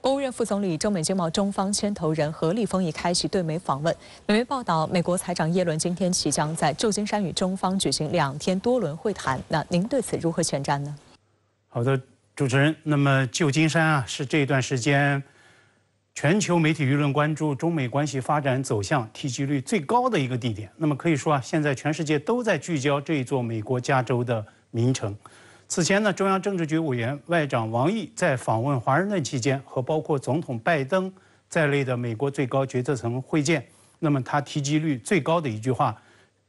国务院副总理、中美经贸中方牵头人何立峰已开启对美访问。美媒报道，美国财长耶伦今天起将在旧金山与中方举行两天多轮会谈。那您对此如何前瞻呢？好的，主持人。那么旧金山啊，是这段时间全球媒体舆论关注中美关系发展走向提及率最高的一个地点。那么可以说啊，现在全世界都在聚焦这一座美国加州的名城。此前呢，中央政治局委员、外长王毅在访问华盛顿期间，和包括总统拜登在内的美国最高决策层会见。那么他提及率最高的一句话，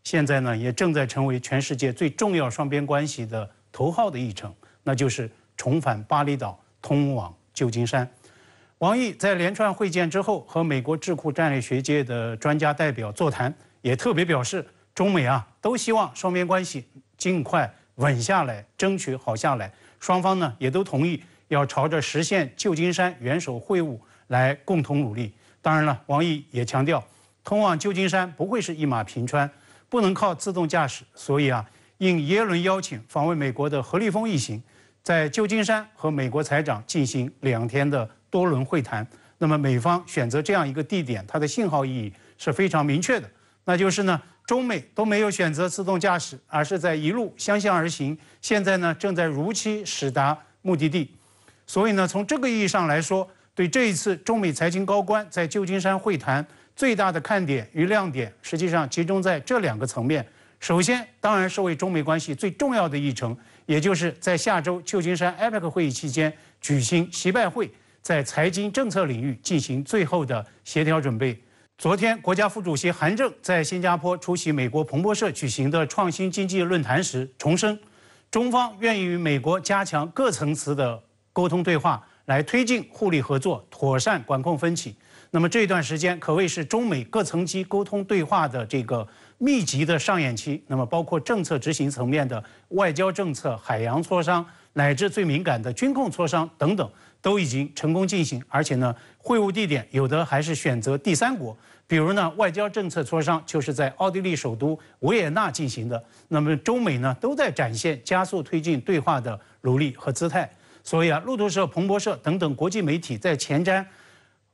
现在呢也正在成为全世界最重要双边关系的头号的议程，那就是重返巴厘岛通往旧金山。王毅在连串会见之后，和美国智库战略学界的专家代表座谈，也特别表示，中美啊都希望双边关系尽快。稳下来，争取好下来。双方呢也都同意要朝着实现旧金山元首会晤来共同努力。当然了，王毅也强调，通往旧金山不会是一马平川，不能靠自动驾驶。所以啊，应耶伦邀请访问美国的何立峰一行，在旧金山和美国财长进行两天的多轮会谈。那么美方选择这样一个地点，它的信号意义是非常明确的，那就是呢。中美都没有选择自动驾驶，而是在一路相向而行。现在呢，正在如期驶达目的地。所以呢，从这个意义上来说，对这一次中美财经高官在旧金山会谈最大的看点与亮点，实际上集中在这两个层面。首先，当然是为中美关系最重要的议程，也就是在下周旧金山 APEC 会议期间举行习拜会，在财经政策领域进行最后的协调准备。昨天，国家副主席韩正在新加坡出席美国彭博社举行的创新经济论坛时重申，中方愿意与美国加强各层次的沟通对话，来推进互利合作，妥善管控分歧。那么这段时间可谓是中美各层级沟通对话的这个密集的上演期。那么包括政策执行层面的外交政策、海洋磋商，乃至最敏感的军控磋商等等。都已经成功进行，而且呢，会晤地点有的还是选择第三国，比如呢，外交政策磋商就是在奥地利首都维也纳进行的。那么，中美呢都在展现加速推进对话的努力和姿态。所以啊，路透社、彭博社等等国际媒体在前瞻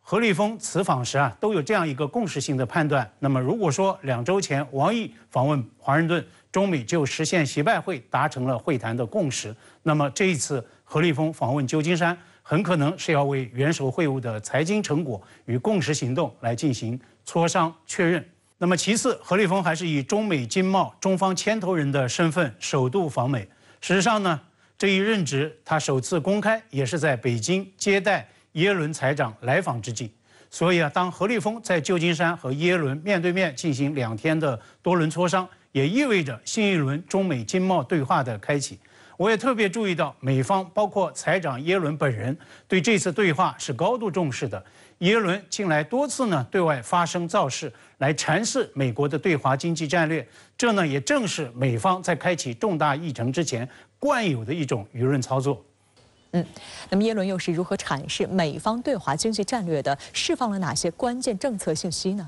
何立峰此访时啊，都有这样一个共识性的判断。那么，如果说两周前王毅访问华盛顿，中美就实现习拜会达成了会谈的共识，那么这一次何立峰访问旧金山。很可能是要为元首会晤的财经成果与共识行动来进行磋商确认。那么，其次，何立峰还是以中美经贸中方牵头人的身份首度访美。事实上呢，这一任职他首次公开也是在北京接待耶伦财长来访之际。所以啊，当何立峰在旧金山和耶伦面对面进行两天的多轮磋商，也意味着新一轮中美经贸对话的开启。我也特别注意到，美方包括财长耶伦本人对这次对话是高度重视的。耶伦近来多次呢对外发声造势，来阐释美国的对华经济战略。这呢也正是美方在开启重大议程之前惯有的一种舆论操作。嗯，那么耶伦又是如何阐释美方对华经济战略的？释放了哪些关键政策信息呢？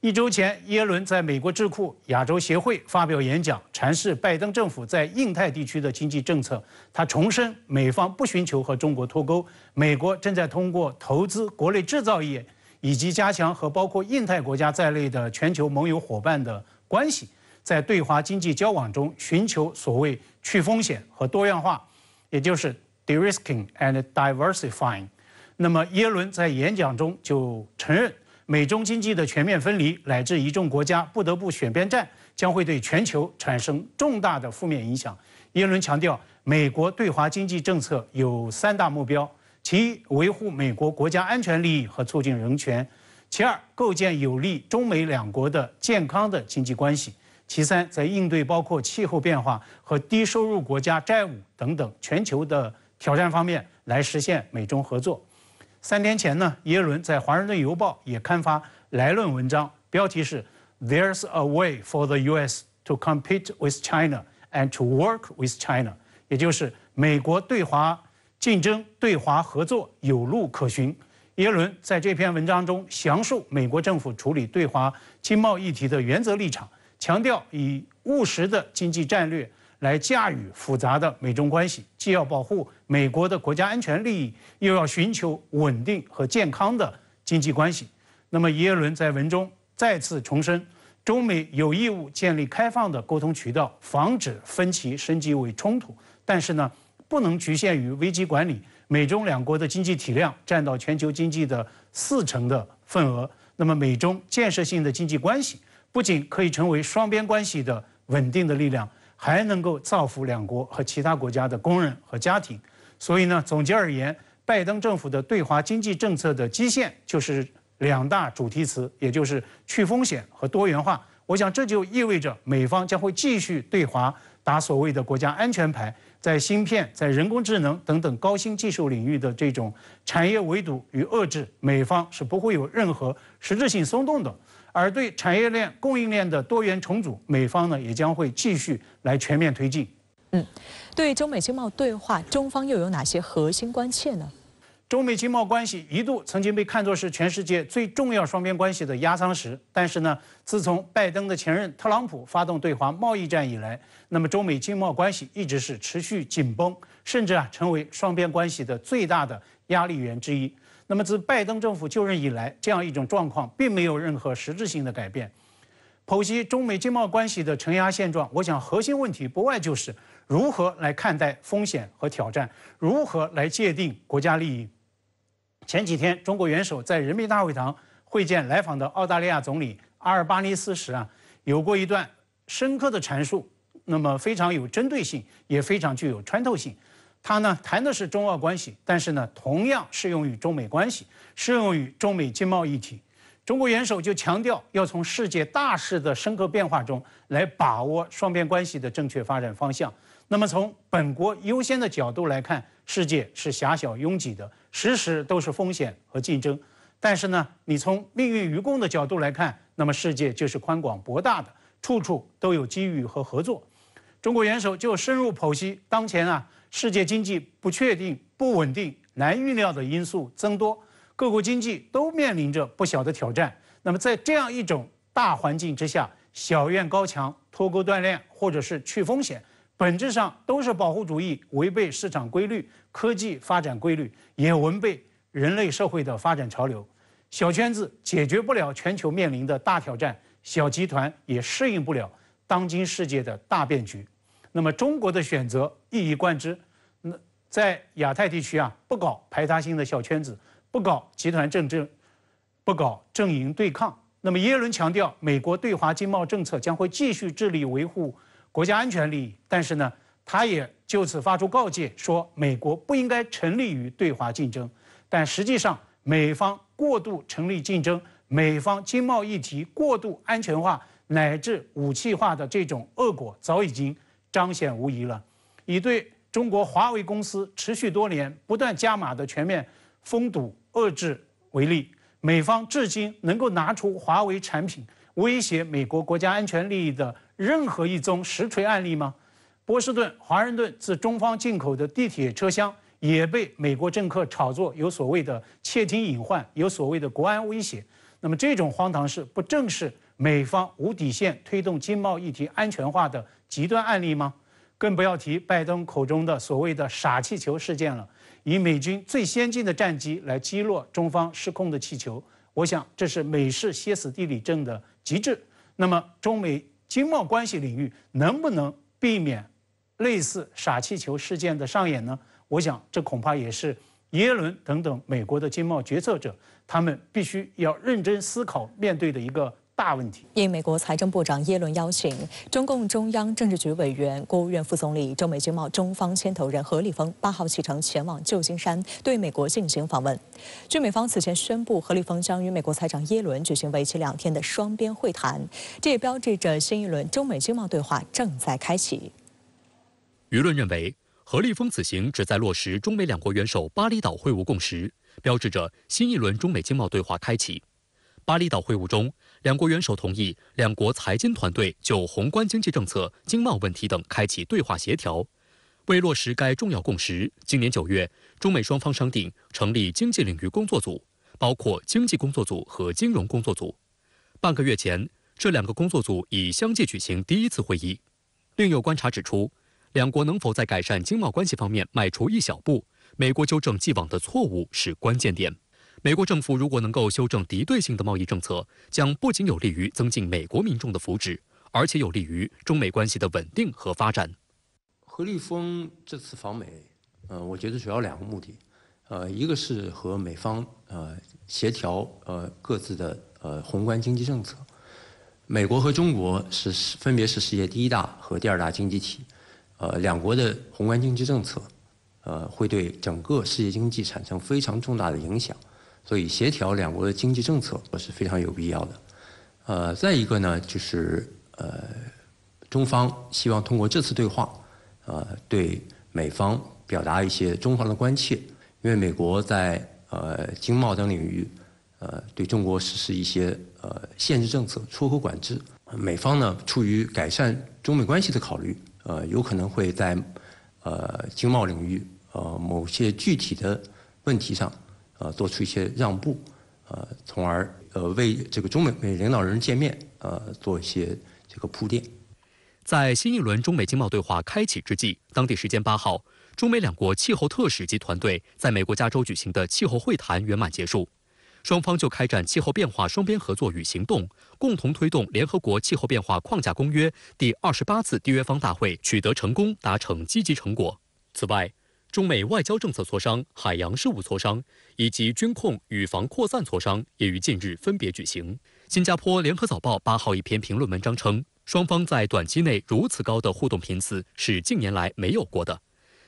一周前，耶伦在美国智库亚洲协会发表演讲，阐释拜登政府在印太地区的经济政策。他重申，美方不寻求和中国脱钩，美国正在通过投资国内制造业，以及加强和包括印太国家在内的全球盟友伙伴的关系，在对华经济交往中寻求所谓去风险和多样化，也就是 de-risking and diversifying。那么，耶伦在演讲中就承认。美中经济的全面分离，乃至一众国家不得不选边站，将会对全球产生重大的负面影响。耶伦强调，美国对华经济政策有三大目标：其一，维护美国国家安全利益和促进人权；其二，构建有利中美两国的健康的经济关系；其三，在应对包括气候变化和低收入国家债务等等全球的挑战方面，来实现美中合作。三天前呢，耶伦在《华盛顿邮报》也刊发来论文章，标题是 "There's a way for the U.S. to compete with China and to work with China"，也就是美国对华竞争、对华合作有路可循。耶伦在这篇文章中详述美国政府处理对华经贸议题的原则立场，强调以务实的经济战略来驾驭复杂的美中关系，既要保护。美国的国家安全利益又要寻求稳定和健康的经济关系，那么耶伦在文中再次重申，中美有义务建立开放的沟通渠道，防止分歧升级为冲突。但是呢，不能局限于危机管理。美中两国的经济体量占到全球经济的四成的份额，那么美中建设性的经济关系不仅可以成为双边关系的稳定的力量，还能够造福两国和其他国家的工人和家庭。所以呢，总结而言，拜登政府的对华经济政策的基线就是两大主题词，也就是去风险和多元化。我想这就意味着美方将会继续对华打所谓的国家安全牌，在芯片、在人工智能等等高新技术领域的这种产业围堵与遏制，美方是不会有任何实质性松动的。而对产业链、供应链的多元重组，美方呢也将会继续来全面推进。嗯，对中美经贸对话，中方又有哪些核心关切呢？中美经贸关系一度曾经被看作是全世界最重要双边关系的压舱石，但是呢，自从拜登的前任特朗普发动对华贸易战以来，那么中美经贸关系一直是持续紧绷，甚至啊成为双边关系的最大的压力源之一。那么自拜登政府就任以来，这样一种状况并没有任何实质性的改变。剖析中美经贸关系的承压现状，我想核心问题不外就是如何来看待风险和挑战，如何来界定国家利益。前几天，中国元首在人民大会堂会见来访的澳大利亚总理阿尔巴尼斯时啊，有过一段深刻的阐述，那么非常有针对性，也非常具有穿透性。他呢谈的是中澳关系，但是呢同样适用于中美关系，适用于中美经贸议题。中国元首就强调，要从世界大势的深刻变化中来把握双边关系的正确发展方向。那么，从本国优先的角度来看，世界是狭小拥挤的，时时都是风险和竞争；但是呢，你从命运与共的角度来看，那么世界就是宽广博大的，处处都有机遇和合作。中国元首就深入剖析当前啊，世界经济不确定、不稳定、难预料的因素增多。各国经济都面临着不小的挑战。那么，在这样一种大环境之下，小院高墙、脱钩锻炼，或者是去风险，本质上都是保护主义，违背市场规律、科技发展规律，也违背人类社会的发展潮流。小圈子解决不了全球面临的大挑战，小集团也适应不了当今世界的大变局。那么，中国的选择一以贯之。那在亚太地区啊，不搞排他性的小圈子。不搞集团政治，不搞阵营对抗。那么，耶伦强调，美国对华经贸政策将会继续致力维护国家安全利益。但是呢，他也就此发出告诫，说美国不应该成立于对华竞争。但实际上，美方过度成立竞争，美方经贸议题过度安全化乃至武器化的这种恶果，早已经彰显无疑了，已对中国华为公司持续多年不断加码的全面。封堵遏制为例，美方至今能够拿出华为产品威胁美国国家安全利益的任何一宗实锤案例吗？波士顿、华盛顿自中方进口的地铁车厢也被美国政客炒作有所谓的窃听隐患，有所谓的国安威胁。那么这种荒唐事，不正是美方无底线推动经贸议题安全化的极端案例吗？更不要提拜登口中的所谓的“傻气球”事件了。以美军最先进的战机来击落中方失控的气球，我想这是美式歇斯底里症的极致。那么，中美经贸关系领域能不能避免类似“傻气球”事件的上演呢？我想，这恐怕也是耶伦等等美国的经贸决策者他们必须要认真思考面对的一个。大问题。应美国财政部长耶伦邀请，中共中央政治局委员、国务院副总理、中美经贸中方牵头人何立峰八号启程前往旧金山，对美国进行访问。据美方此前宣布，何立峰将与美国财长耶伦举行为期两天的双边会谈，这也标志着新一轮中美经贸对话正在开启。舆论认为，何立峰此行旨在落实中美两国元首巴厘岛会晤共识，标志着新一轮中美经贸对话开启。巴厘岛会晤中。两国元首同意，两国财经团队就宏观经济政策、经贸问题等开启对话协调。为落实该重要共识，今年九月，中美双方商定成立经济领域工作组，包括经济工作组和金融工作组。半个月前，这两个工作组已相继举行第一次会议。另有观察指出，两国能否在改善经贸关系方面迈出一小步，美国纠正既往的错误是关键点。美国政府如果能够修正敌对性的贸易政策，将不仅有利于增进美国民众的福祉，而且有利于中美关系的稳定和发展。何立峰这次访美，呃，我觉得主要两个目的，呃，一个是和美方呃协调呃各自的呃宏观经济政策。美国和中国是分别是世界第一大和第二大经济体，呃，两国的宏观经济政策，呃，会对整个世界经济产生非常重大的影响。所以，协调两国的经济政策，我是非常有必要的。呃，再一个呢，就是呃，中方希望通过这次对话，呃，对美方表达一些中方的关切，因为美国在呃经贸等领域，呃，对中国实施一些呃限制政策、出口管制。美方呢，出于改善中美关系的考虑，呃，有可能会在呃经贸领域呃某些具体的问题上。呃，做出一些让步，呃，从而呃为这个中美领导人见面呃做一些这个铺垫。在新一轮中美经贸对话开启之际，当地时间八号，中美两国气候特使及团队在美国加州举行的气候会谈圆满结束，双方就开展气候变化双边合作与行动，共同推动联合国气候变化框架公约第二十八次缔约方大会取得成功，达成积极成果。此外，中美外交政策磋商、海洋事务磋商以及军控与防扩散磋商也于近日分别举行。新加坡联合早报八号一篇评论文章称，双方在短期内如此高的互动频次是近年来没有过的。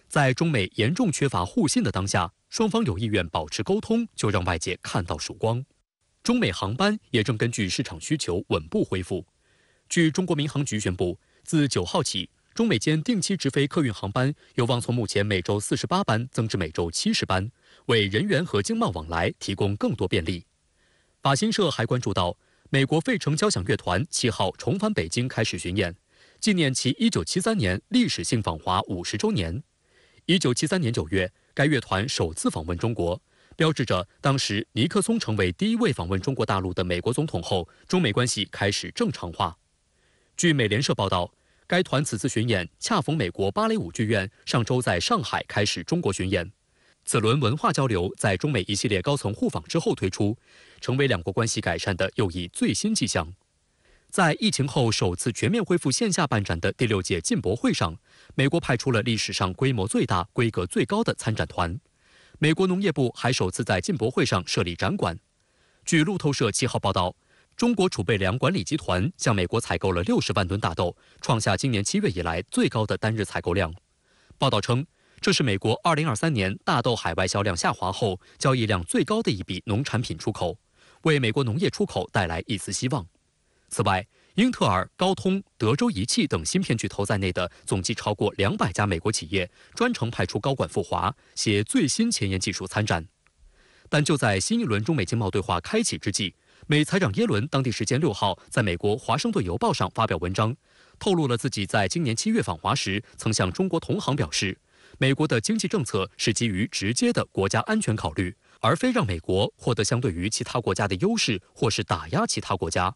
在中美严重缺乏互信的当下，双方有意愿保持沟通，就让外界看到曙光。中美航班也正根据市场需求稳步恢复。据中国民航局宣布，自九号起。中美间定期直飞客运航班有望从目前每周四十八班增至每周七十班，为人员和经贸往来提供更多便利。法新社还关注到，美国费城交响乐团七号重返北京开始巡演，纪念其一九七三年历史性访华五十周年。一九七三年九月，该乐团首次访问中国，标志着当时尼克松成为第一位访问中国大陆的美国总统后，中美关系开始正常化。据美联社报道。该团此次巡演恰逢美国芭蕾舞剧院上周在上海开始中国巡演，此轮文化交流在中美一系列高层互访之后推出，成为两国关系改善的又一最新迹象。在疫情后首次全面恢复线下办展的第六届进博会上，美国派出了历史上规模最大、规格最高的参展团，美国农业部还首次在进博会上设立展馆。据路透社七号报道。中国储备粮管理集团向美国采购了六十万吨大豆，创下今年七月以来最高的单日采购量。报道称，这是美国二零二三年大豆海外销量下滑后交易量最高的一笔农产品出口，为美国农业出口带来一丝希望。此外，英特尔、高通、德州仪器等芯片巨头在内的总计超过两百家美国企业专程派出高管赴华，携最新前沿技术参展。但就在新一轮中美经贸对话开启之际。美财长耶伦当地时间六号在美国《华盛顿邮报》上发表文章，透露了自己在今年七月访华时曾向中国同行表示，美国的经济政策是基于直接的国家安全考虑，而非让美国获得相对于其他国家的优势或是打压其他国家。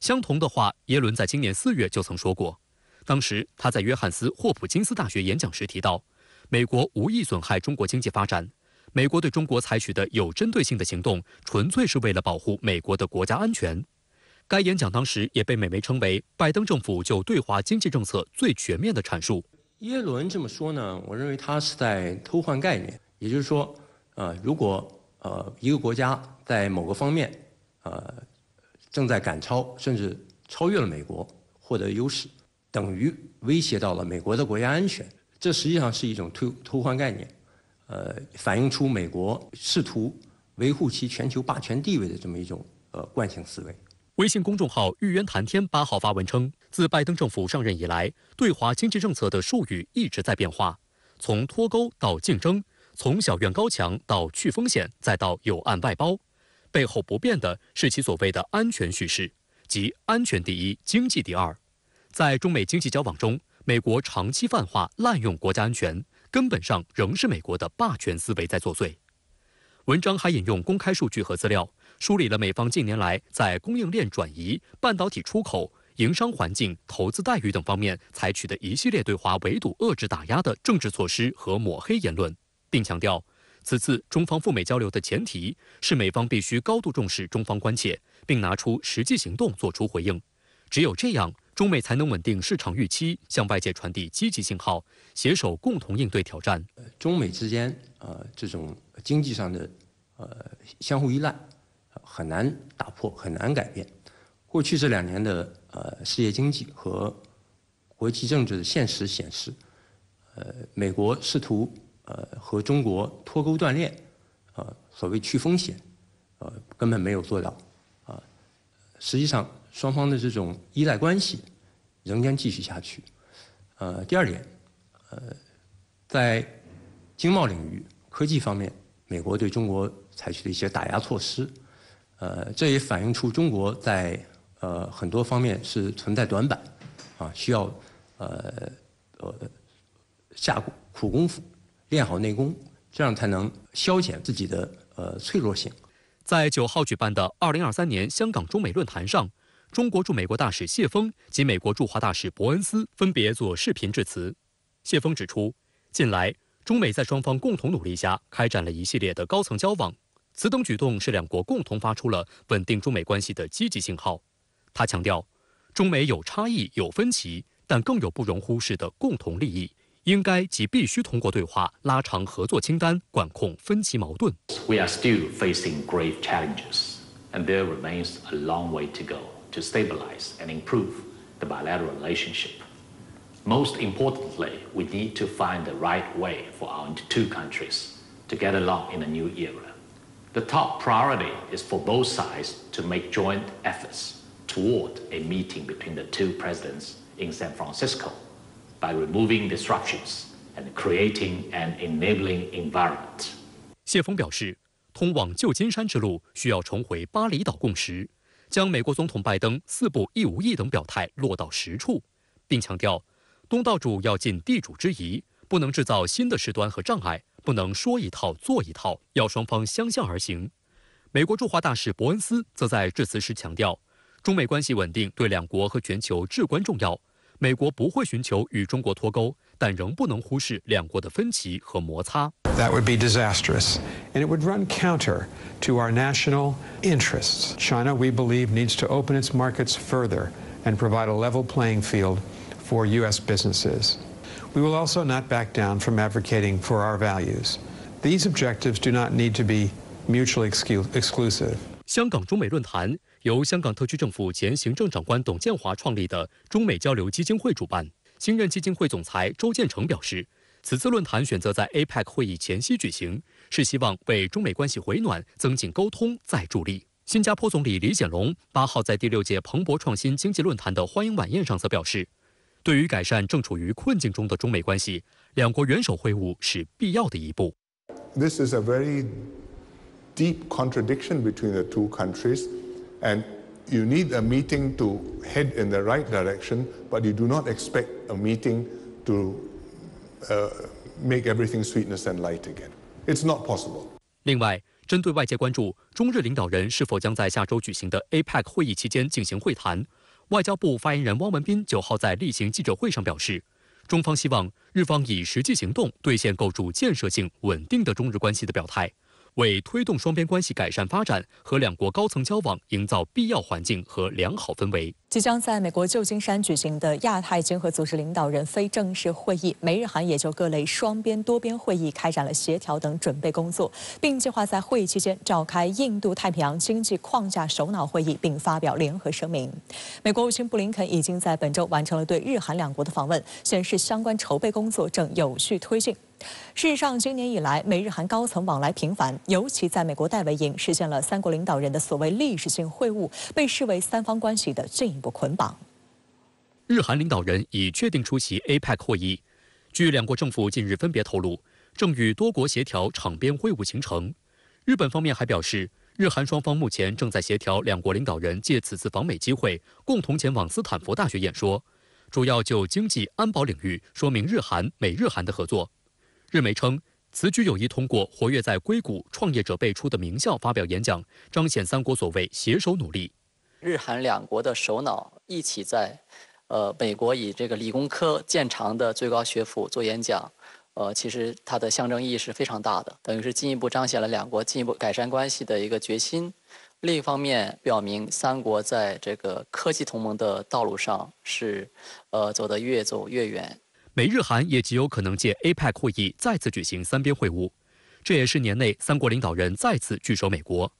相同的话，耶伦在今年四月就曾说过，当时他在约翰斯·霍普金斯大学演讲时提到，美国无意损害中国经济发展。美国对中国采取的有针对性的行动，纯粹是为了保护美国的国家安全。该演讲当时也被美媒称为拜登政府就对华经济政策最全面的阐述。耶伦这么说呢？我认为他是在偷换概念。也就是说，呃，如果呃一个国家在某个方面，呃，正在赶超甚至超越了美国，获得优势，等于威胁到了美国的国家安全。这实际上是一种偷偷换概念。呃，反映出美国试图维护其全球霸权地位的这么一种呃惯性思维。微信公众号“玉渊谈天”八号发文称，自拜登政府上任以来，对华经济政策的术语一直在变化，从脱钩到竞争，从小院高墙到去风险，再到有岸外包，背后不变的是其所谓的安全叙事，即安全第一，经济第二。在中美经济交往中，美国长期泛化滥用国家安全。根本上仍是美国的霸权思维在作祟。文章还引用公开数据和资料，梳理了美方近年来在供应链转移、半导体出口、营商环境、投资待遇等方面采取的一系列对华围堵、遏制、打压的政治措施和抹黑言论，并强调，此次中方赴美交流的前提是美方必须高度重视中方关切，并拿出实际行动作出回应。只有这样。中美才能稳定市场预期，向外界传递积极信号，携手共同应对挑战。中美之间，呃，这种经济上的呃相互依赖，很难打破，很难改变。过去这两年的呃世界经济和国际政治的现实显示，呃，美国试图呃和中国脱钩断炼，呃，所谓去风险，呃，根本没有做到。啊，实际上。双方的这种依赖关系仍将继续下去。呃，第二点，呃，在经贸领域、科技方面，美国对中国采取的一些打压措施，呃，这也反映出中国在呃很多方面是存在短板，啊，需要呃呃下苦功夫练好内功，这样才能消减自己的呃脆弱性。在九号举办的二零二三年香港中美论坛上。中国驻美国大使谢峰及美国驻华大使伯恩斯分别做视频致辞。谢峰指出，近来中美在双方共同努力下开展了一系列的高层交往，此等举动是两国共同发出了稳定中美关系的积极信号。他强调，中美有差异、有分歧，但更有不容忽视的共同利益，应该及必须通过对话拉长合作清单，管控分歧矛盾。We are still facing grave challenges, and there remains a long way to go. to stabilize and improve the bilateral relationship. Most importantly, we need to find the right way for our two countries to get along in a new era. The top priority is for both sides to make joint efforts toward a meeting between the two presidents in San Francisco by removing disruptions and creating an enabling environment. 谢峰表示，通往旧金山之路需要重回巴厘岛共识，将美国总统拜登“四不一无一等”表态落到实处，并强调，东道主要尽地主之谊，不能制造新的事端和障碍，不能说一套做一套，要双方相向而行。美国驻华大使伯恩斯则在致辞时强调，中美关系稳定对两国和全球至关重要，美国不会寻求与中国脱钩。但仍不能忽视两国的分歧和摩擦。That would be disastrous, and it would run counter to our national interests. China, we believe, needs to open its markets further and provide a level playing field for U.S. businesses. We will also not back down from advocating for our values. These objectives do not need to be mutually exclusive. 香港中美论坛由香港特区政府前行政长官董建华创立的中美交流基金会主办。新任基金会总裁周建成表示，此次论坛选择在 APEC 会议前夕举行，是希望为中美关系回暖、增进沟通再助力。新加坡总理李显龙八号在第六届蓬勃创新经济论坛的欢迎晚宴上则表示，对于改善正处于困境中的中美关系，两国元首会晤是必要的一步。you to need meeting in head the a right 另外，针对外界关注中日领导人是否将在下周举行的 APEC 会议期间进行会谈，外交部发言人汪文斌九号在例行记者会上表示，中方希望日方以实际行动兑现构筑建设性稳定的中日关系的表态。为推动双边关系改善发展和两国高层交往，营造必要环境和良好氛围。即将在美国旧金山举行的亚太经合组织领导人非正式会议，美日韩也就各类双边、多边会议开展了协调等准备工作，并计划在会议期间召开印度太平洋经济框架首脑会议，并发表联合声明。美国务卿布林肯已经在本周完成了对日韩两国的访问，显示相关筹备工作正有序推进。事实上，今年以来，美日韩高层往来频繁，尤其在美国戴维营实现了三国领导人的所谓历史性会晤，被视为三方关系的进一步。捆绑。日韩领导人已确定出席 APEC 会议，据两国政府近日分别透露，正与多国协调场边会晤行程。日本方面还表示，日韩双方目前正在协调两国领导人借此次访美机会，共同前往斯坦福大学演说，主要就经济、安保领域说明日韩美日韩的合作。日媒称，此举有意通过活跃在硅谷、创业者辈出的名校发表演讲，彰显三国所谓携手努力。日韩两国的首脑一起在，呃，美国以这个理工科见长的最高学府做演讲，呃，其实它的象征意义是非常大的，等于是进一步彰显了两国进一步改善关系的一个决心，另一方面表明三国在这个科技同盟的道路上是，呃，走得越走越远。美日韩也极有可能借 APEC 会议再次举行三边会晤，这也是年内三国领导人再次聚首美国。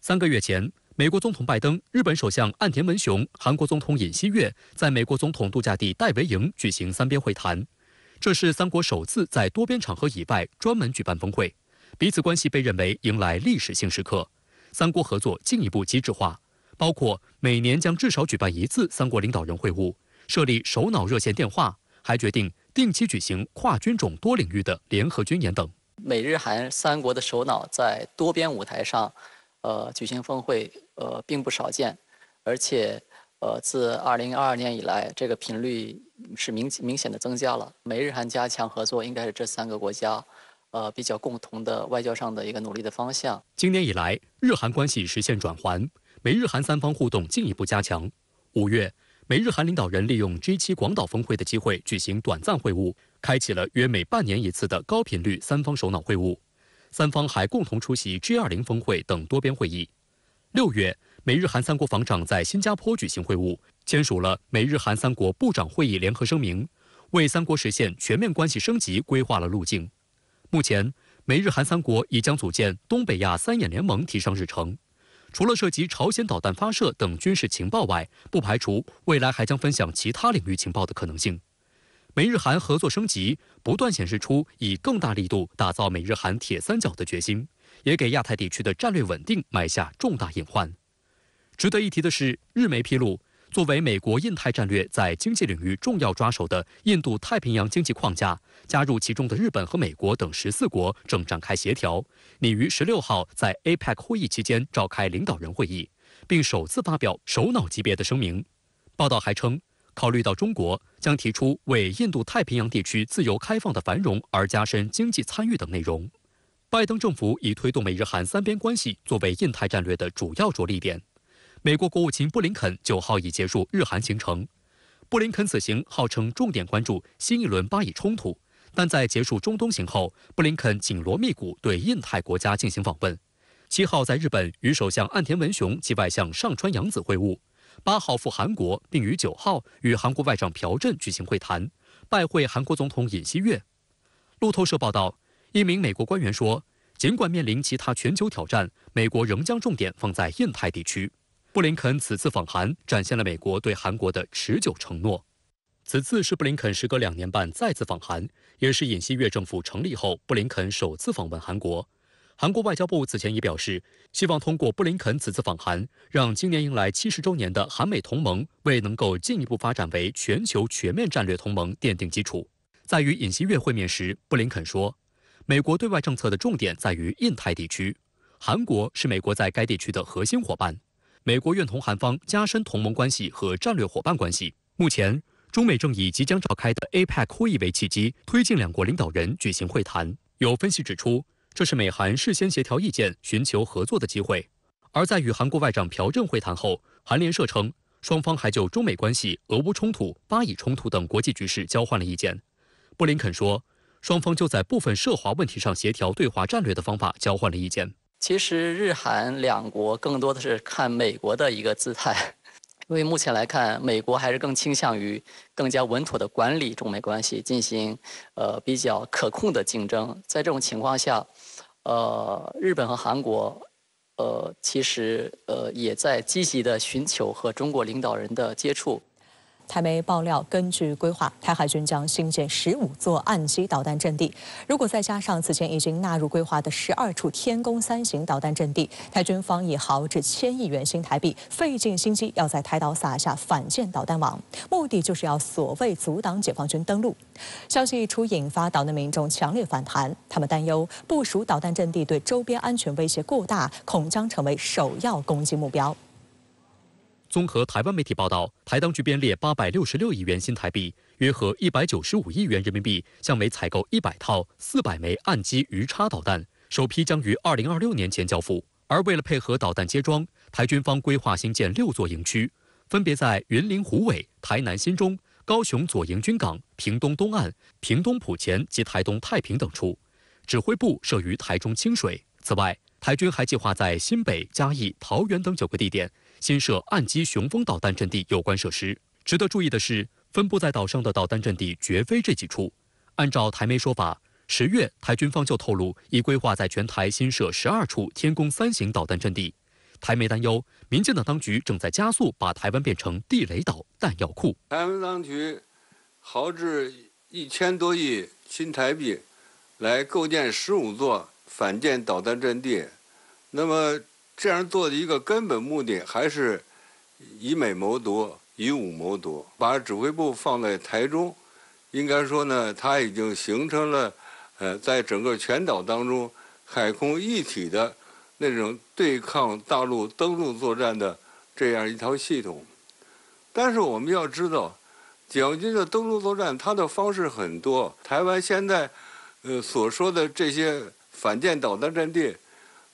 三个月前。美国总统拜登、日本首相岸田文雄、韩国总统尹锡悦在美国总统度假地戴维营举行三边会谈。这是三国首次在多边场合以外专门举办峰会，彼此关系被认为迎来历史性时刻，三国合作进一步机制化，包括每年将至少举办一次三国领导人会晤，设立首脑热线电话，还决定定期举行跨军种多领域的联合军演等。美日韩三国的首脑在多边舞台上。呃，举行峰会呃并不少见，而且呃自二零二二年以来，这个频率是明明显的增加了。美日韩加强合作，应该是这三个国家呃比较共同的外交上的一个努力的方向。今年以来，日韩关系实现转环，美日韩三方互动进一步加强。五月，美日韩领导人利用 g 七广岛峰会的机会举行短暂会晤，开启了约每半年一次的高频率三方首脑会晤。三方还共同出席 G20 峰会等多边会议。六月，美日韩三国防长在新加坡举行会晤，签署了美日韩三国部长会议联合声明，为三国实现全面关系升级规划了路径。目前，美日韩三国已将组建东北亚三眼联盟提上日程。除了涉及朝鲜导弹发射等军事情报外，不排除未来还将分享其他领域情报的可能性。美日韩合作升级，不断显示出以更大力度打造美日韩铁三角的决心，也给亚太地区的战略稳定埋下重大隐患。值得一提的是，日媒披露，作为美国印太战略在经济领域重要抓手的印度太平洋经济框架，加入其中的日本和美国等十四国正展开协调。拟于十六号在 APEC 会议期间召开领导人会议，并首次发表首脑级别的声明。报道还称。考虑到中国将提出为印度太平洋地区自由开放的繁荣而加深经济参与等内容，拜登政府以推动美日韩三边关系作为印太战略的主要着力点。美国国务卿布林肯九号已结束日韩行程。布林肯此行号称重点关注新一轮巴以冲突，但在结束中东行后，布林肯紧锣密鼓对印太国家进行访问。七号在日本与首相岸田文雄及外相上川洋子会晤。八号赴韩国，并于九号与韩国外长朴振举行会谈，拜会韩国总统尹锡悦。路透社报道，一名美国官员说，尽管面临其他全球挑战，美国仍将重点放在印太地区。布林肯此次访韩展现了美国对韩国的持久承诺。此次是布林肯时隔两年半再次访韩，也是尹锡悦政府成立后布林肯首次访问韩国。韩国外交部此前已表示，希望通过布林肯此次访韩，让今年迎来七十周年的韩美同盟为能够进一步发展为全球全面战略同盟奠定基础。在与尹锡悦会面时，布林肯说：“美国对外政策的重点在于印太地区，韩国是美国在该地区的核心伙伴，美国愿同韩方加深同盟关系和战略伙伴关系。”目前，中美正以即将召开的 APEC 会议为契机，推进两国领导人举行会谈。有分析指出。这是美韩事先协调意见、寻求合作的机会。而在与韩国外长朴正会谈后，韩联社称，双方还就中美关系、俄乌冲突、巴以冲突等国际局势交换了意见。布林肯说，双方就在部分涉华问题上协调对华战略的方法交换了意见。其实，日韩两国更多的是看美国的一个姿态。因为目前来看，美国还是更倾向于更加稳妥的管理中美关系，进行呃比较可控的竞争。在这种情况下，呃，日本和韩国，呃，其实呃也在积极的寻求和中国领导人的接触。台媒爆料，根据规划，台海军将新建十五座岸基导弹阵地。如果再加上此前已经纳入规划的十二处“天宫三型”导弹阵地，台军方已耗掷千亿元新台币，费尽心机要在台岛撒下反舰导弹网，目的就是要所谓阻挡解放军登陆。消息一出，引发岛内民众强烈反弹，他们担忧部署导弹阵地对周边安全威胁过大，恐将成为首要攻击目标。综合台湾媒体报道，台当局编列八百六十六亿元新台币（约合一百九十五亿元人民币），向美采购一百套四百枚岸基鱼叉导弹，首批将于二零二六年前交付。而为了配合导弹接装，台军方规划新建六座营区，分别在云林虎尾、台南新中、高雄左营军港、屏东东岸、屏东浦前及台东太平等处，指挥部设于台中清水。此外，台军还计划在新北、嘉义、桃园等九个地点新设岸基雄风导弹阵地有关设施。值得注意的是，分布在岛上的导弹阵地绝非这几处。按照台媒说法，十月台军方就透露，已规划在全台新设十二处天宫三型导弹阵地。台媒担忧，民进党当局正在加速把台湾变成地雷岛、弹药库。台湾当局豪掷一千多亿新台币，来构建十五座。反舰导弹阵地，那么这样做的一个根本目的还是以美谋独，以武谋独，把指挥部放在台中，应该说呢，它已经形成了呃，在整个全岛当中海空一体的那种对抗大陆登陆作战的这样一套系统。但是我们要知道，解放军的登陆作战，它的方式很多。台湾现在呃所说的这些。反舰导弹阵地，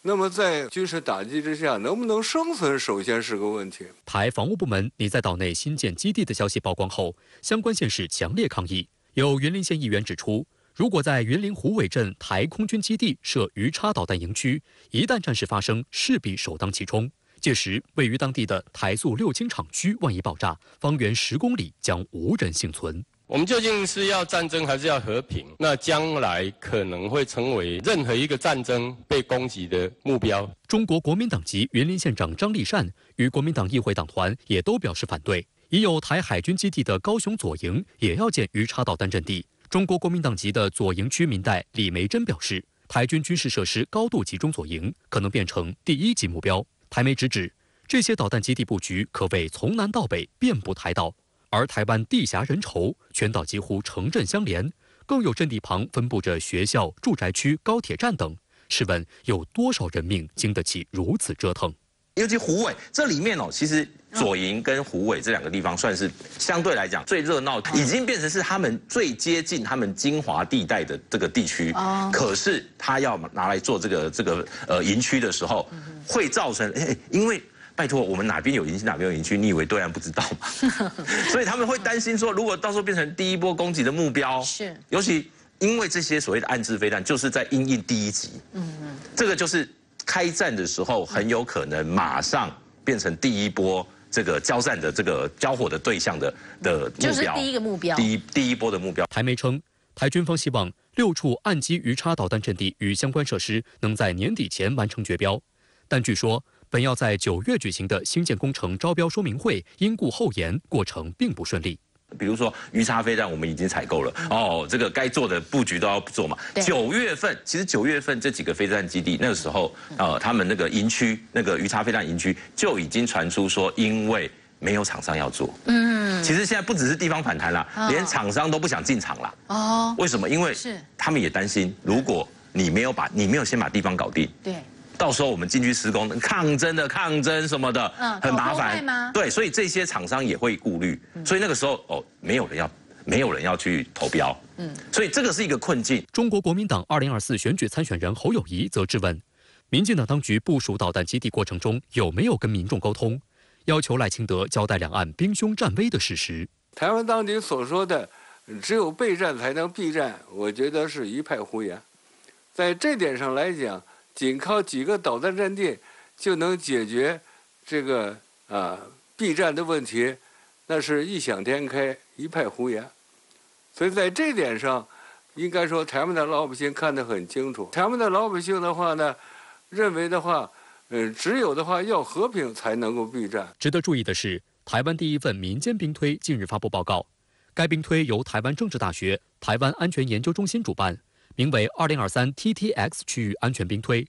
那么在军事打击之下能不能生存，首先是个问题。台防务部门拟在岛内新建基地的消息曝光后，相关县市强烈抗议。有云林县议员指出，如果在云林湖尾镇台空军基地设鱼叉导弹营区，一旦战事发生，势必首当其冲。届时，位于当地的台塑六轻厂区万一爆炸，方圆十公里将无人幸存。我们究竟是要战争还是要和平？那将来可能会成为任何一个战争被攻击的目标。中国国民党籍云林县长张立善与国民党议会党团也都表示反对。已有台海军基地的高雄左营也要建鱼叉导弹阵地。中国国民党籍的左营区民代李梅珍表示，台军军事设施高度集中左营，可能变成第一级目标。台媒直指，这些导弹基地布局可谓从南到北遍布台岛。而台湾地狭人稠，全岛几乎城镇相连，更有阵地旁分布着学校、住宅区、高铁站等。试问有多少人命经得起如此折腾？尤其虎尾这里面哦，其实左营跟虎尾这两个地方算是相对来讲最热闹，已经变成是他们最接近他们精华地带的这个地区。可是他要拿来做这个这个呃营区的时候，会造成因为。拜托，我们哪边有隐性，哪边有隐区？你以为对岸不知道吗？所以他们会担心说，如果到时候变成第一波攻击的目标，是尤其因为这些所谓的暗制飞弹，就是在印印第一集。嗯嗯，这个就是开战的时候很有可能马上变成第一波这个交战的这个交火的对象的的。就是第一个目标，第一第一波的目标。台媒称，台军方希望六处岸基鱼叉导弹阵地与相关设施能在年底前完成绝标，但据说。本要在九月举行的新建工程招标说明会，因故后延，过程并不顺利。比如说鱼叉飞弹，我们已经采购了哦，这个该做的布局都要做嘛。九月份，其实九月份这几个飞弹基地那个时候，呃，他们那个营区那个鱼叉飞弹营区就已经传出说，因为没有厂商要做。嗯，其实现在不只是地方反弹了，连厂商都不想进场了。哦，为什么？因为是他们也担心，如果你没有把，你没有先把地方搞定，对。到时候我们进去施工，抗争的抗争什么的，嗯，很麻烦。对，所以这些厂商也会顾虑，所以那个时候哦，没有人要，没有人要去投标，嗯，所以这个是一个困境。中国国民党二零二四选举参选人侯友谊则质问，民进党当局部署导弹基地过程中有没有跟民众沟通？要求赖清德交代两岸兵凶战危的事实。台湾当局所说的只有备战才能避战，我觉得是一派胡言，在这点上来讲。仅靠几个导弹阵地就能解决这个啊避战的问题，那是异想天开，一派胡言。所以在这点上，应该说台湾的老百姓看得很清楚。台湾的老百姓的话呢，认为的话，呃，只有的话要和平才能够避战。值得注意的是，台湾第一份民间兵推近日发布报告，该兵推由台湾政治大学台湾安全研究中心主办。名为“二零二三 T T X 区域安全兵推”，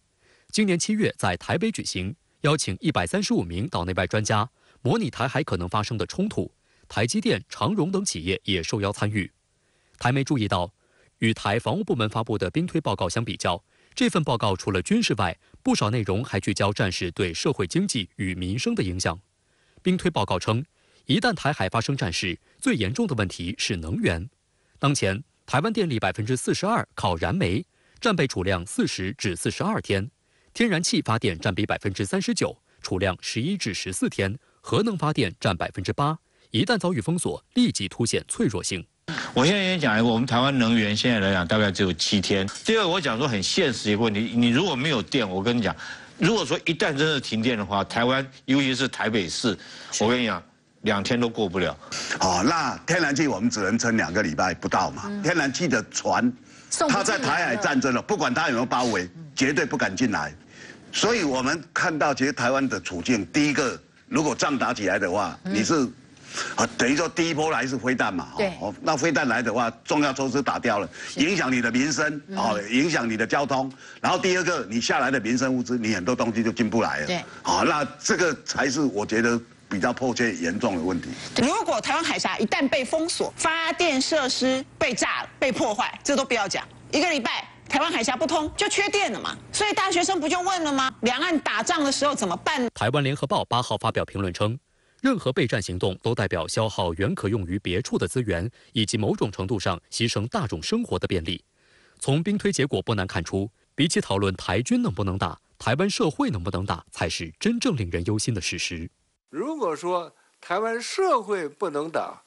今年七月在台北举行，邀请一百三十五名岛内外专家模拟台海可能发生的冲突，台积电、长荣等企业也受邀参与。台媒注意到，与台防务部门发布的兵推报告相比较，这份报告除了军事外，不少内容还聚焦战事对社会经济与民生的影响。兵推报告称，一旦台海发生战事，最严重的问题是能源。当前。台湾电力百分之四十二靠燃煤，战备储量四十至四十二天；天然气发电占比百分之三十九，储量十一至十四天；核能发电占百分之八。一旦遭遇封锁，立即凸显脆弱性。我现在也讲一个，我们台湾能源现在来讲，大概只有七天。第二，我讲说很现实一个问题，你如果没有电，我跟你讲，如果说一旦真的停电的话，台湾，尤其是台北市，我跟你讲。两天都过不了，哦，那天然气我们只能撑两个礼拜不到嘛。天然气的船，他在台海战争了，不管他有没有包围，绝对不敢进来。所以我们看到其实台湾的处境，第一个，如果仗打起来的话，你是，啊，等于说第一波来是飞弹嘛，对，哦，那飞弹来的话，重要措施打掉了，影响你的民生，哦，影响你的交通，然后第二个，你下来的民生物资，你很多东西就进不来了，对，好，那这个才是我觉得。比较迫切、严重的问题。如果台湾海峡一旦被封锁，发电设施被炸、被破坏，这都不要讲。一个礼拜，台湾海峡不通，就缺电了嘛。所以大学生不就问了吗？两岸打仗的时候怎么办？台湾联合报八号发表评论称，任何备战行动都代表消耗原可用于别处的资源，以及某种程度上牺牲大众生活的便利。从兵推结果不难看出，比起讨论台军能不能打，台湾社会能不能打，才是真正令人忧心的事实。如果说台湾社会不能打，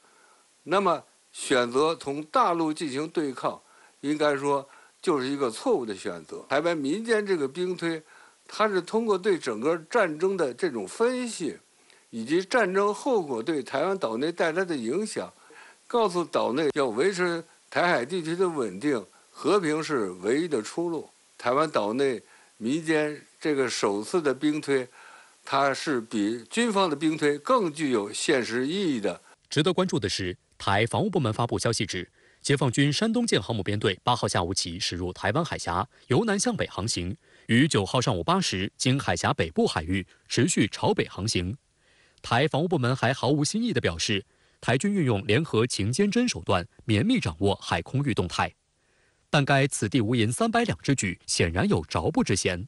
那么选择同大陆进行对抗，应该说就是一个错误的选择。台湾民间这个兵推，它是通过对整个战争的这种分析，以及战争后果对台湾岛内带来的影响，告诉岛内要维持台海地区的稳定和平是唯一的出路。台湾岛内民间这个首次的兵推。它是比军方的兵推更具有现实意义的。值得关注的是，台防务部门发布消息指，解放军山东舰航母编队八号下午起驶入台湾海峡，由南向北航行，于九号上午八时经海峡北部海域，持续朝北航行。台防务部门还毫无新意地表示，台军运用联合情监侦手段，严密掌握海空域动态，但该“此地无银三百两”之举，显然有着不之嫌。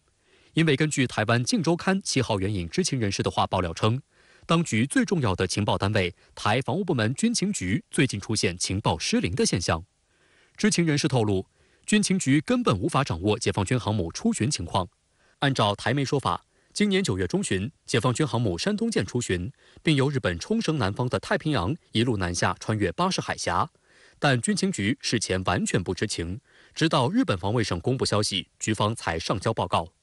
因为根据台湾《镜周刊》七号援引知情人士的话爆料称，当局最重要的情报单位台防务部门军情局最近出现情报失灵的现象。知情人士透露，军情局根本无法掌握解放军航母出巡情况。按照台媒说法，今年九月中旬，解放军航母山东舰出巡，并由日本冲绳南方的太平洋一路南下，穿越巴士海峡，但军情局事前完全不知情，直到日本防卫省公布消息，局方才上交报告。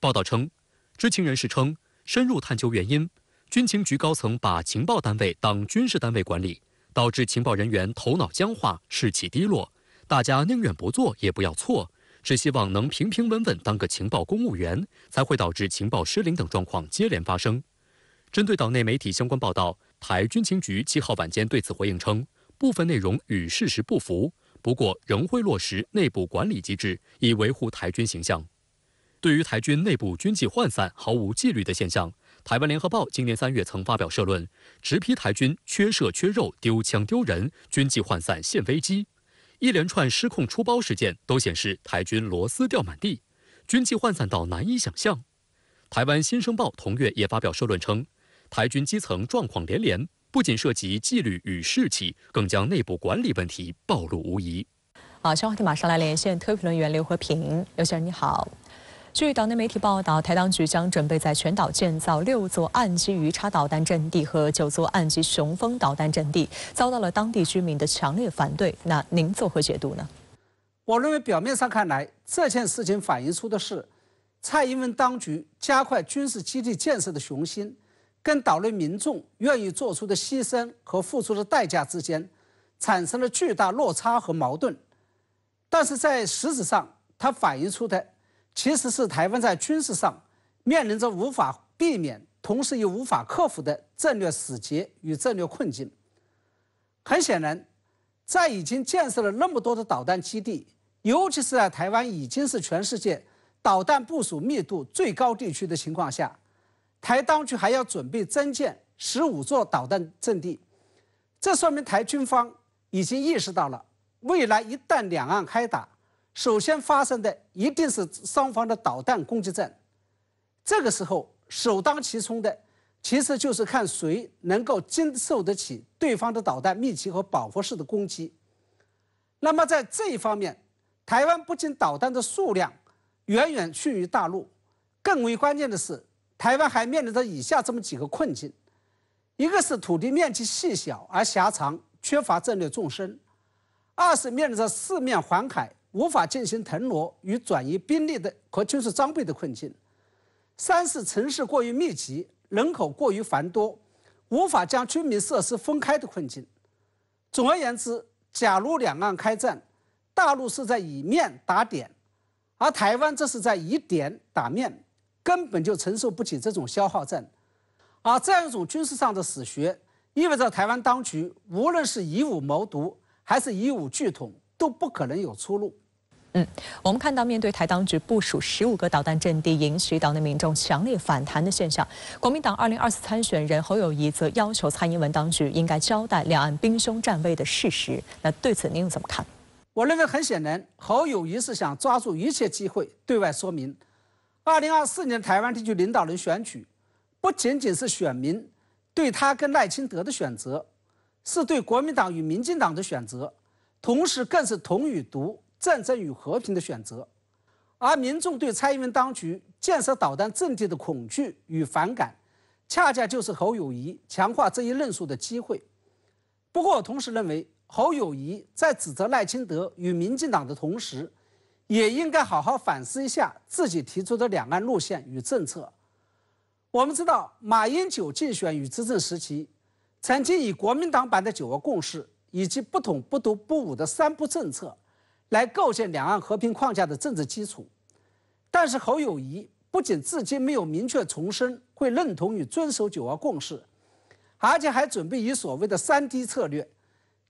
报道称，知情人士称，深入探究原因，军情局高层把情报单位当军事单位管理，导致情报人员头脑僵化、士气低落，大家宁愿不做也不要错，只希望能平平稳稳当个情报公务员，才会导致情报失灵等状况接连发生。针对岛内媒体相关报道，台军情局七号晚间对此回应称，部分内容与事实不符，不过仍会落实内部管理机制，以维护台军形象。对于台军内部军纪涣散、毫无纪律的现象，台湾联合报今年三月曾发表社论，直批台军缺射缺肉、丢枪丢人，军纪涣散现危机。一连串失控出包事件都显示台军螺丝掉满地，军纪涣散到难以想象。台湾新生报同月也发表社论称，台军基层状况连连，不仅涉及纪律与士气，更将内部管理问题暴露无遗。好，消一个马上来连线特评论员刘和平，刘先生你好。据岛内媒体报道，台当局将准备在全岛建造六座岸基鱼叉导弹阵地和九座岸基雄风导弹阵地，遭到了当地居民的强烈反对。那您作何解读呢？我认为表面上看来，这件事情反映出的是蔡英文当局加快军事基地建设的雄心，跟岛内民众愿意做出的牺牲和付出的代价之间产生了巨大落差和矛盾。但是在实质上，它反映出的。其实是台湾在军事上面临着无法避免，同时又无法克服的战略死结与战略困境。很显然，在已经建设了那么多的导弹基地，尤其是在台湾已经是全世界导弹部署密度最高地区的情况下，台当局还要准备增建十五座导弹阵地，这说明台军方已经意识到了未来一旦两岸开打。首先发生的一定是双方的导弹攻击战，这个时候首当其冲的其实就是看谁能够经受得起对方的导弹密集和饱和式的攻击。那么在这一方面，台湾不仅导弹的数量远远逊于大陆，更为关键的是，台湾还面临着以下这么几个困境：一个是土地面积细小而狭长，缺乏战略纵深；二是面临着四面环海。无法进行腾挪与转移兵力的和军事装备的困境；三是城市过于密集，人口过于繁多，无法将军民设施分开的困境。总而言之，假如两岸开战，大陆是在以面打点，而台湾这是在以点打面，根本就承受不起这种消耗战。而这样一种军事上的死穴，意味着台湾当局无论是以武谋独还是以武拒统，都不可能有出路。嗯，我们看到，面对台当局部署十五个导弹阵地，引起岛内民众强烈反弹的现象，国民党二零二四参选人侯友谊则要求蔡英文当局应该交代两岸兵凶战危的事实。那对此您怎么看？我认为很显然，侯友谊是想抓住一切机会对外说明，二零二四年台湾地区领导人选举不仅仅是选民对他跟赖清德的选择，是对国民党与民进党的选择，同时更是同与独。战争与和平的选择，而民众对蔡英文当局建设导弹阵地的恐惧与反感，恰恰就是侯友谊强化这一论述的机会。不过，我同时认为，侯友谊在指责赖清德与民进党的同时，也应该好好反思一下自己提出的两岸路线与政策。我们知道，马英九竞选与执政时期，曾经以国民党版的九二共识以及不统不独不武的三不政策。来构建两岸和平框架的政治基础，但是侯友谊不仅至今没有明确重申会认同与遵守九二共识，而且还准备以所谓的“三低”策略，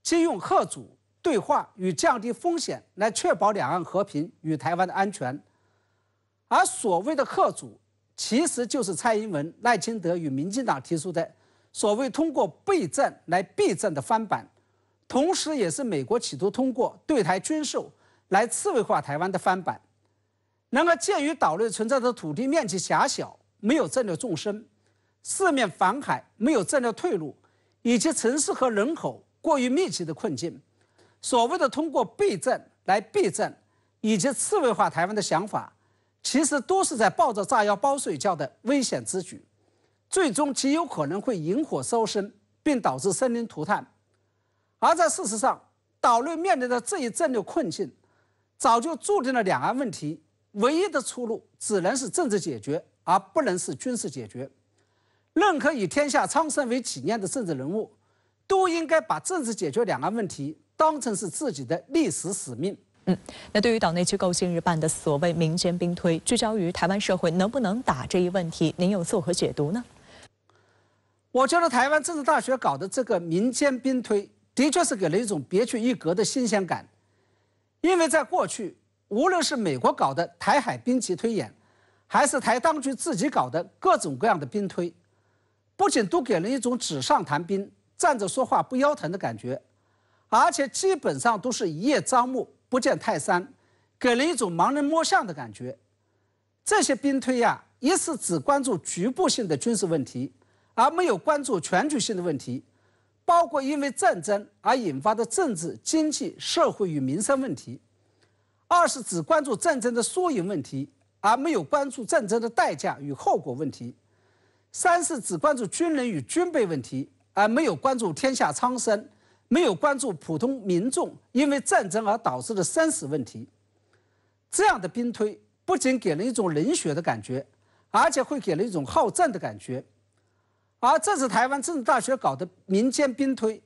即用“贺主”对话与降低风险来确保两岸和平与台湾的安全，而所谓的“贺主”，其实就是蔡英文、赖清德与民进党提出的所谓通过备战来避战的翻版。同时，也是美国企图通过对台军售来刺猬化台湾的翻版。然而，鉴于岛内存在的土地面积狭小、没有战略纵深、四面环海、没有战略退路，以及城市和人口过于密集的困境，所谓的通过备战来避战，以及刺猬化台湾的想法，其实都是在抱着炸药包睡觉的危险之举，最终极有可能会引火烧身，并导致生灵涂炭。而在事实上，岛内面临的这一战略困境，早就注定了两岸问题唯一的出路只能是政治解决，而不能是军事解决。任何以天下苍生为己念的政治人物，都应该把政治解决两岸问题当成是自己的历史使命。嗯，那对于岛内机构近日办的所谓民间兵推，聚焦于台湾社会能不能打这一问题，您又作何解读呢？我觉得台湾政治大学搞的这个民间兵推。的确是给了一种别具一格的新鲜感，因为在过去，无论是美国搞的台海兵棋推演，还是台当局自己搞的各种各样的兵推，不仅都给人一种纸上谈兵、站着说话不腰疼的感觉，而且基本上都是一叶障目、不见泰山，给人一种盲人摸象的感觉。这些兵推呀，一是只关注局部性的军事问题，而没有关注全局性的问题。包括因为战争而引发的政治、经济、社会与民生问题；二是只关注战争的输赢问题，而没有关注战争的代价与后果问题；三是只关注军人与军备问题，而没有关注天下苍生，没有关注普通民众因为战争而导致的生死问题。这样的兵推不仅给人一种冷血的感觉，而且会给人一种好战的感觉。而这次台湾政治大学搞的民间兵推，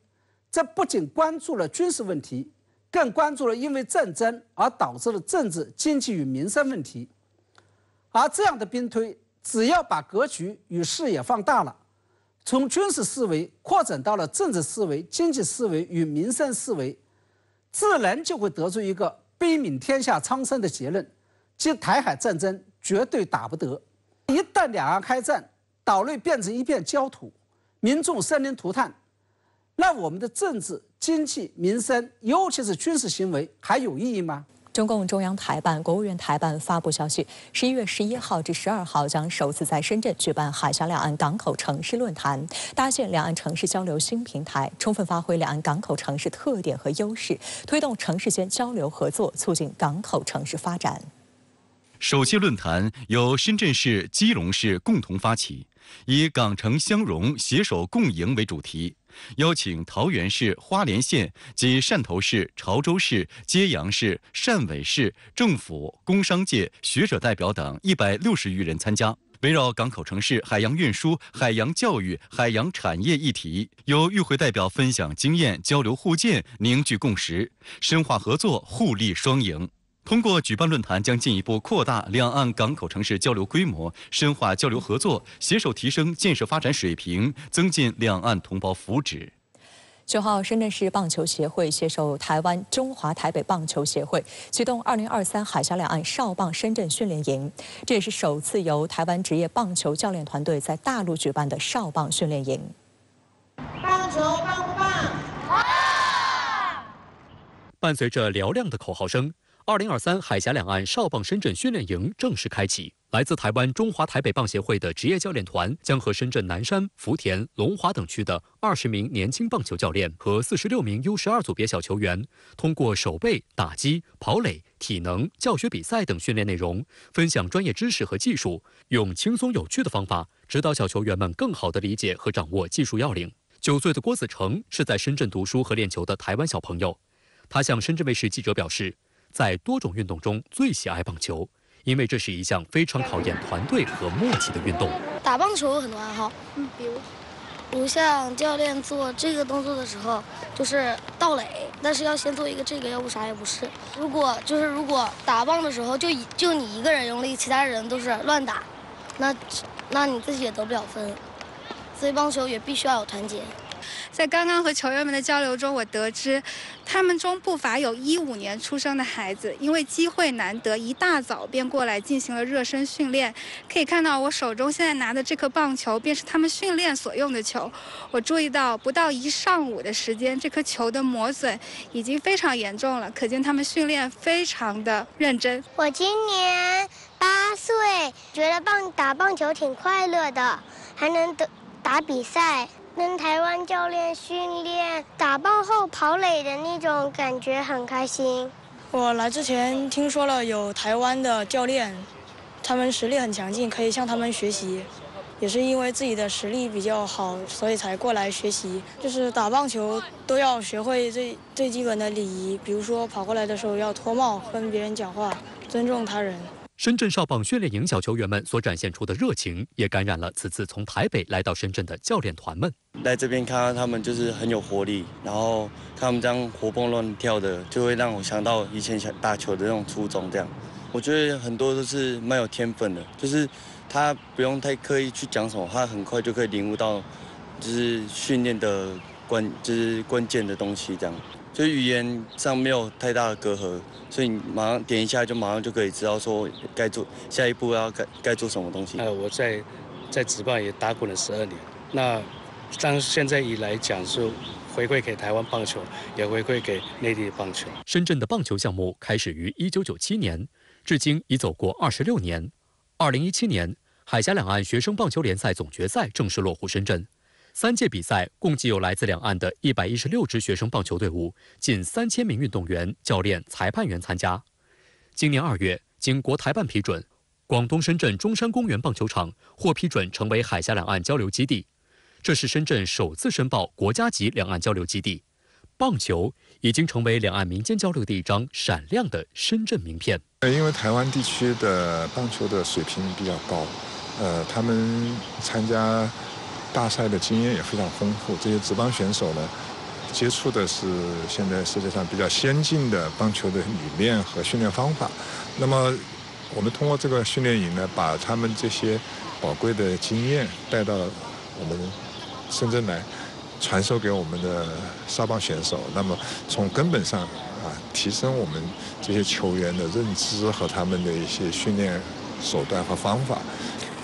这不仅关注了军事问题，更关注了因为战争而导致的政治、经济与民生问题。而这样的兵推，只要把格局与视野放大了，从军事思维扩展到了政治思维、经济思维与民生思维，自然就会得出一个悲悯天下苍生的结论，即台海战争绝对打不得，一旦两岸开战。岛内变成一片焦土，民众生灵涂炭，那我们的政治、经济、民生，尤其是军事行为还有意义吗？中共中央台办、国务院台办发布消息，十一月十一号至十二号将首次在深圳举办海峡两岸港口城市论坛，搭建两岸城市交流新平台，充分发挥两岸港口城市特点和优势，推动城市间交流合作，促进港口城市发展。首届论坛由深圳市、基隆市共同发起。以“港城相融，携手共赢”为主题，邀请桃园市、花莲县及汕头市、潮州市、揭阳市、汕尾市政府、工商界、学者代表等一百六十余人参加。围绕港口城市、海洋运输、海洋教育、海洋产业议题，由与会代表分享经验、交流互鉴、凝聚共识、深化合作、互利双赢。通过举办论坛，将进一步扩大两岸港口城市交流规模，深化交流合作，携手提升建设发展水平，增进两岸同胞福祉。九号，深圳市棒球协会携手台湾中华台北棒球协会启动二零二三海峡两岸少棒深圳训练营，这也是首次由台湾职业棒球教练团队在大陆举办的少棒训练营。棒球棒不棒？棒！伴随着嘹亮的口号声。二零二三海峡两岸少棒深圳训练营正式开启，来自台湾中华台北棒协会的职业教练团将和深圳南山、福田、龙华等区的二十名年轻棒球教练和四十六名 U 十二组别小球员，通过手背、打击、跑垒、体能、教学比赛等训练内容，分享专业知识和技术，用轻松有趣的方法指导小球员们更好地理解和掌握技术要领。九岁的郭子成是在深圳读书和练球的台湾小朋友，他向深圳卫视记者表示。在多种运动中最喜爱棒球，因为这是一项非常考验团队和默契的运动。打棒球有很多爱好，嗯，比如，不像教练做这个动作的时候，就是倒垒，但是要先做一个这个，要不啥也不是。如果就是如果打棒的时候就一就你一个人用力，其他人都是乱打，那那你自己也得不了分，所以棒球也必须要有团结。在刚刚和球员们的交流中，我得知，他们中不乏有一五年出生的孩子，因为机会难得，一大早便过来进行了热身训练。可以看到，我手中现在拿的这颗棒球，便是他们训练所用的球。我注意到，不到一上午的时间，这颗球的磨损已经非常严重了，可见他们训练非常的认真。我今年八岁，觉得棒打棒球挺快乐的，还能得打比赛。跟台湾教练训练打棒后跑垒的那种感觉很开心。我来之前听说了有台湾的教练，他们实力很强劲，可以向他们学习。也是因为自己的实力比较好，所以才过来学习。就是打棒球都要学会最最基本的礼仪，比如说跑过来的时候要脱帽，跟别人讲话，尊重他人。深圳少棒训练营小球员们所展现出的热情，也感染了此次从台北来到深圳的教练团们。来这边看到他们就是很有活力，然后看他们这样活蹦乱跳的，就会让我想到以前想打球的那种初衷。这样，我觉得很多都是蛮有天分的，就是他不用太刻意去讲什么，他很快就可以领悟到，就是训练的关，就是关键的东西这样。所以语言上没有太大的隔阂，所以你马上点一下就马上就可以知道说该做下一步要该该做什么东西。呃，我在在职棒也打滚了十二年，那是现在以来讲是回馈给台湾棒球，也回馈给内地棒球。深圳的棒球项目开始于一九九七年，至今已走过二十六年。二零一七年，海峡两岸学生棒球联赛总决赛正式落户深圳。三届比赛共计有来自两岸的一百一十六支学生棒球队伍，近三千名运动员、教练、裁判员参加。今年二月，经国台办批准，广东深圳中山公园棒球场获批准成为海峡两岸交流基地，这是深圳首次申报国家级两岸交流基地。棒球已经成为两岸民间交流的一张闪亮的深圳名片。呃，因为台湾地区的棒球的水平比较高，呃，他们参加。大赛的经验也非常丰富，这些职棒选手呢，接触的是现在世界上比较先进的棒球的理念和训练方法。那么，我们通过这个训练营呢，把他们这些宝贵的经验带到我们深圳来，传授给我们的沙棒选手。那么，从根本上啊，提升我们这些球员的认知和他们的一些训练手段和方法。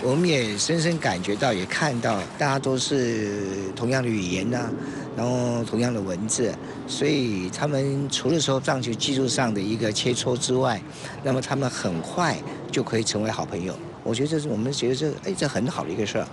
我们也深深感觉到，也看到大家都是同样的语言呢，然后同样的文字，所以他们除了说藏区技术上的一个切磋之外，那么他们很快就可以成为好朋友。我觉得这是我们觉得这哎这很好的一个事儿。